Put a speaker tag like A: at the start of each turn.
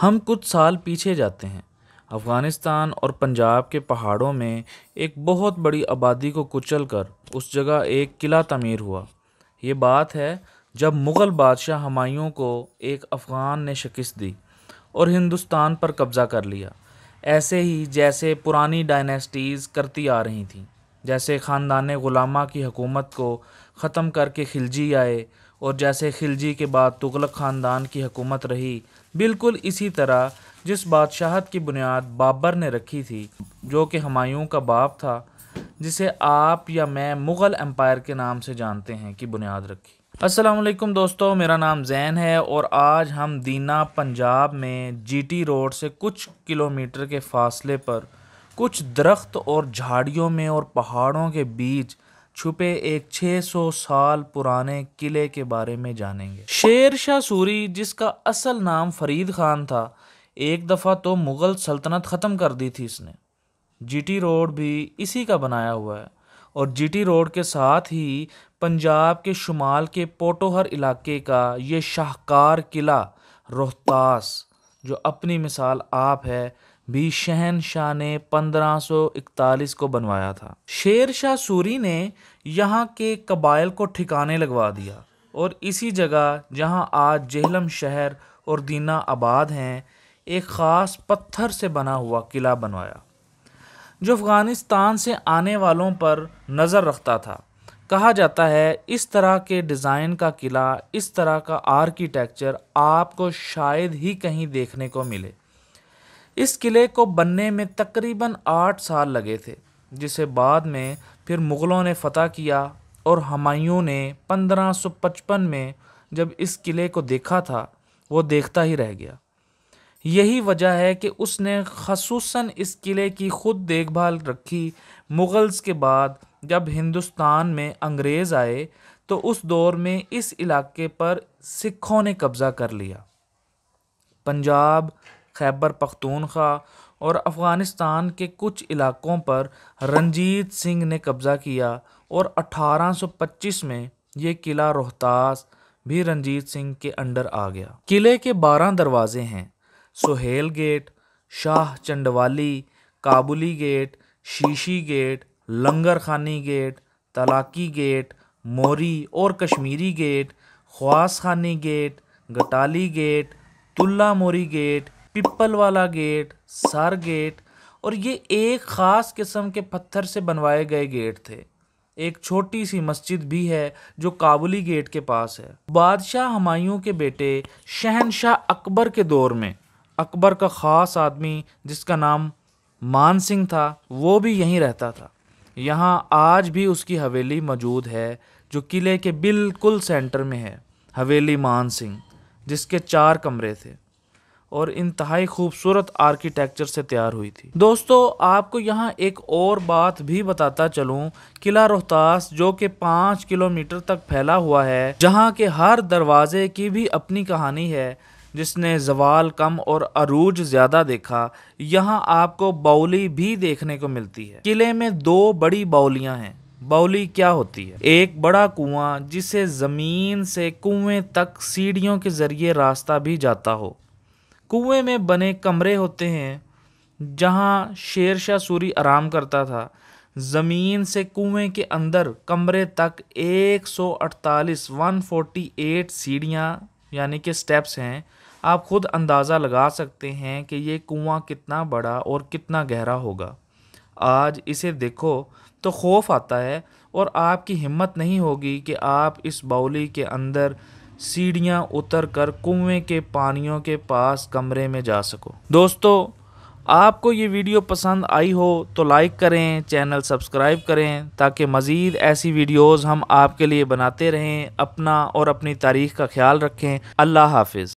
A: हम कुछ साल पीछे जाते हैं अफ़गानिस्तान और पंजाब के पहाड़ों में एक बहुत बड़ी आबादी को कुचल कर उस जगह एक किला तमीर हुआ ये बात है जब मुग़ल बादशाह हमायों को एक अफ़ग़ान ने शिकस्त दी और हिंदुस्तान पर कब्ज़ा कर लिया ऐसे ही जैसे पुरानी डायनेस्टीज़ करती आ रही थी जैसे ख़ानदान ग़ुलामा की हुकूमत को ख़त्म करके खिलजी आए और जैसे खिलजी के बाद तुगलक ख़ानदान की हुकूमत रही बिल्कुल इसी तरह जिस बादशाहत की बुनियाद बाबर ने रखी थी जो कि हमायूं का बाप था जिसे आप या मैं मुग़ल एम्पायर के नाम से जानते हैं कि बुनियाद रखी असलम दोस्तों मेरा नाम जैन है और आज हम दीना पंजाब में जीटी रोड से कुछ किलोमीटर के फासले पर कुछ दरख्त और झाड़ियों में और पहाड़ों के बीच छुपे एक 600 साल पुराने किले के बारे में जानेंगे शेर शाह सूरी जिसका असल नाम फरीद खान था एक दफ़ा तो मुग़ल सल्तनत ख़त्म कर दी थी इसने जीटी रोड भी इसी का बनाया हुआ है और जीटी रोड के साथ ही पंजाब के शुमाल के पोटोहर इलाके का ये शाहकार किला रोहतास जो अपनी मिसाल आप है भी शहनशाह ने 1541 को बनवाया था शेर शाह सूरी ने यहाँ के कबाइल को ठिकाने लगवा दिया और इसी जगह जहाँ आज जहलम शहर और दीना आबाद हैं एक ख़ास पत्थर से बना हुआ किला बनवाया जो अफ़गानिस्तान से आने वालों पर नज़र रखता था कहा जाता है इस तरह के डिज़ाइन का किला इस तरह का आर्किटेक्चर आपको शायद ही कहीं देखने को मिले इस किले को बनने में तकरीबन आठ साल लगे थे जिसे बाद में फिर मुग़लों ने फतह किया और हमायूं ने 1555 में जब इस किले को देखा था वो देखता ही रह गया यही वजह है कि उसने खसूस इस किले की खुद देखभाल रखी मुग़ल्स के बाद जब हिंदुस्तान में अंग्रेज़ आए तो उस दौर में इस इलाके पर सिखों ने कब्ज़ा कर लिया पंजाब खैबर पख्तूनख्वा और अफ़गानिस्तान के कुछ इलाक़ों पर रंजीत सिंह ने कब्ज़ा किया और 1825 में ये किला रोहतास भी रंजीत सिंह के अंडर आ गया किले के बारह दरवाज़े हैं Suhel gate Shah Chandwali Kabuli gate Shishi gate Langar Khani gate तलाकी gate मोरी और Kashmiri gate Khwas Khani gate Gatali gate Tulla Mori gate Pipal वाला गेट सार गेट और ये एक ख़ास किस्म के पत्थर से बनवाए गए गेट थे एक छोटी सी मस्जिद भी है जो काबुली गेट के पास है बादशाह हमायूं के बेटे शहनशाह अकबर के दौर में अकबर का ख़ास आदमी जिसका नाम मान सिंह था वो भी यहीं रहता था यहाँ आज भी उसकी हवेली मौजूद है जो किले के बिल्कुल सेंटर में है हवेली मान सिंह जिसके चार कमरे थे और इंतहाई खूबसूरत आर्किटेक्चर से तैयार हुई थी दोस्तों आपको यहाँ एक और बात भी बताता चलूँ किला रोहतास जो कि पाँच किलोमीटर तक फैला हुआ है जहाँ के हर दरवाजे की भी अपनी कहानी है जिसने जवाल कम और अरूज ज़्यादा देखा यहाँ आपको बाउली भी देखने को मिलती है किले में दो बड़ी बाउलियाँ हैं बाउली क्या होती है एक बड़ा कुआं जिसे ज़मीन से कुएं तक सीढ़ियों के ज़रिए रास्ता भी जाता हो कुएं में बने कमरे होते हैं जहां शेर शाह सूरी आराम करता था ज़मीन से कुएं के अंदर कमरे तक 148 148 सीढ़ियां यानी कि स्टेप्स हैं आप खुद अंदाज़ा लगा सकते हैं कि ये कुआं कितना बड़ा और कितना गहरा होगा आज इसे देखो तो खौफ आता है और आपकी हिम्मत नहीं होगी कि आप इस बाउली के अंदर सीढ़ियाँ उतर कर कुएँ के पानियों के पास कमरे में जा सको दोस्तों आपको ये वीडियो पसंद आई हो तो लाइक करें चैनल सब्सक्राइब करें ताकि मज़ीद ऐसी वीडियोस हम आपके लिए बनाते रहें अपना और अपनी तारीख का ख्याल रखें अल्लाह हाफिज़